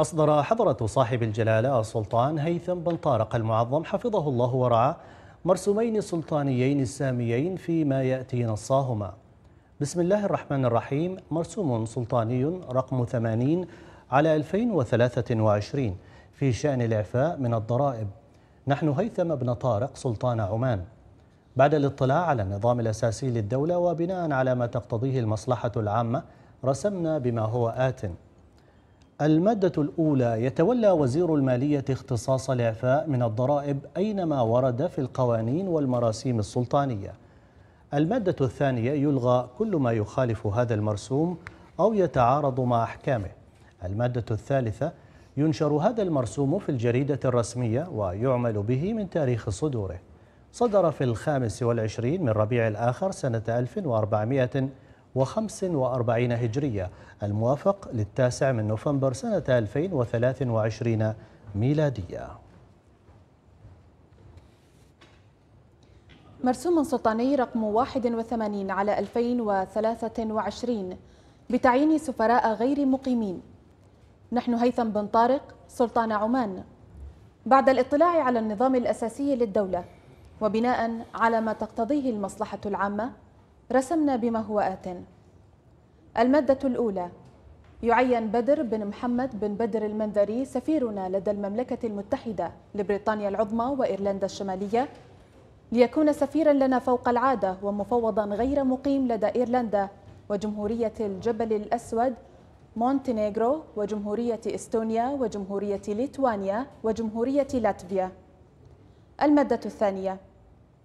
أصدر حضرة صاحب الجلالة السلطان هيثم بن طارق المعظم حفظه الله ورعاه مرسومين سلطانيين الساميين فيما يأتي نصاهما بسم الله الرحمن الرحيم مرسوم سلطاني رقم 80 على 2023 في شأن الإعفاء من الضرائب نحن هيثم بن طارق سلطان عمان بعد الاطلاع على النظام الأساسي للدولة وبناء على ما تقتضيه المصلحة العامة رسمنا بما هو آتٍ المادة الأولى يتولى وزير المالية اختصاص الإعفاء من الضرائب أينما ورد في القوانين والمراسيم السلطانية. المادة الثانية يلغى كل ما يخالف هذا المرسوم أو يتعارض مع أحكامه. المادة الثالثة ينشر هذا المرسوم في الجريدة الرسمية ويعمل به من تاريخ صدوره. صدر في الخامس والعشرين من ربيع الآخر سنة 1400 وأربعين هجرية الموافق للتاسع من نوفمبر سنة 2023 ميلادية مرسوم سلطاني رقم 81 على 2023 بتعيين سفراء غير مقيمين نحن هيثم بن طارق سلطان عمان بعد الاطلاع على النظام الأساسي للدولة وبناء على ما تقتضيه المصلحة العامة رسمنا بما هو آت المادة الأولى يعين بدر بن محمد بن بدر المنذري سفيرنا لدى المملكة المتحدة لبريطانيا العظمى وإيرلندا الشمالية ليكون سفيرا لنا فوق العادة ومفوضا غير مقيم لدى إيرلندا وجمهورية الجبل الأسود مونتينيغرو وجمهورية إستونيا وجمهورية ليتوانيا وجمهورية لاتفيا المادة الثانية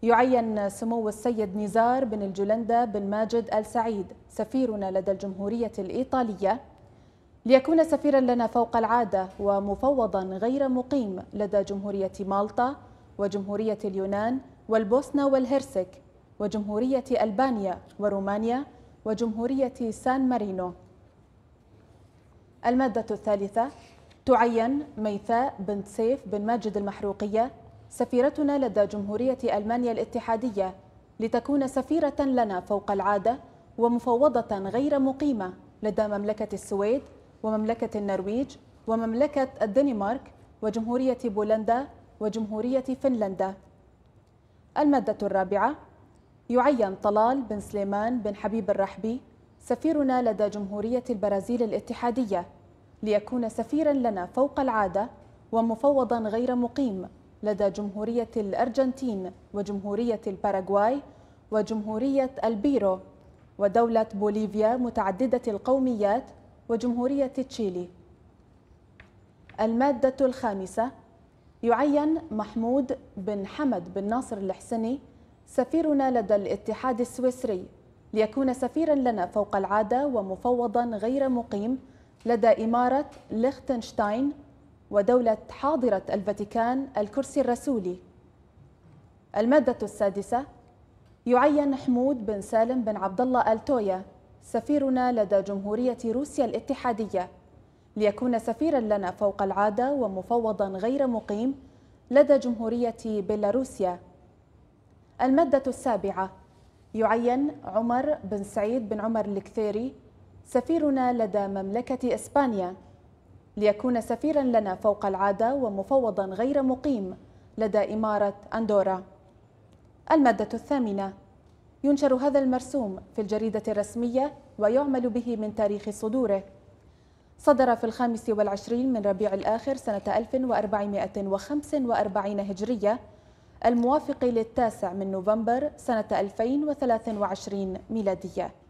يعين سمو السيد نزار بن الجلندة بن ماجد السعيد سفيرنا لدى الجمهورية الإيطالية ليكون سفيرا لنا فوق العادة ومفوضا غير مقيم لدى جمهورية مالطا وجمهورية اليونان والبوسنة والهرسك وجمهورية ألبانيا ورومانيا وجمهورية سان مارينو المادة الثالثة تعين ميثاء بنت سيف بن ماجد المحروقية سفيرتنا لدى جمهورية ألمانيا الاتحادية لتكون سفيرة لنا فوق العادة ومفوضة غير مقيمة لدى مملكة السويد ومملكة النرويج ومملكة الدنمارك وجمهورية بولندا وجمهورية فنلندا المادة الرابعة يعين طلال بن سليمان بن حبيب الرحبي سفيرنا لدى جمهورية البرازيل الاتحادية ليكون سفيرا لنا فوق العادة ومفوضا غير مقيم لدى جمهورية الأرجنتين وجمهورية الباراغواي وجمهورية البيرو ودولة بوليفيا متعددة القوميات وجمهورية تشيلي المادة الخامسة يعين محمود بن حمد بن ناصر الحسني سفيرنا لدى الاتحاد السويسري ليكون سفيرا لنا فوق العادة ومفوضا غير مقيم لدى إمارة ليختنشتاين ودولة حاضرة الفاتيكان الكرسي الرسولي المادة السادسة يعين حمود بن سالم بن عبد الله التويا سفيرنا لدى جمهورية روسيا الاتحادية ليكون سفيرا لنا فوق العادة ومفوضا غير مقيم لدى جمهورية بيلاروسيا المادة السابعة يعين عمر بن سعيد بن عمر الكثيري سفيرنا لدى مملكة إسبانيا ليكون سفيرا لنا فوق العادة ومفوضا غير مقيم لدى إمارة أندورا المادة الثامنة ينشر هذا المرسوم في الجريدة الرسمية ويعمل به من تاريخ صدوره صدر في الخامس والعشرين من ربيع الآخر سنة 1445 هجرية الموافق للتاسع من نوفمبر سنة 2023 ميلادية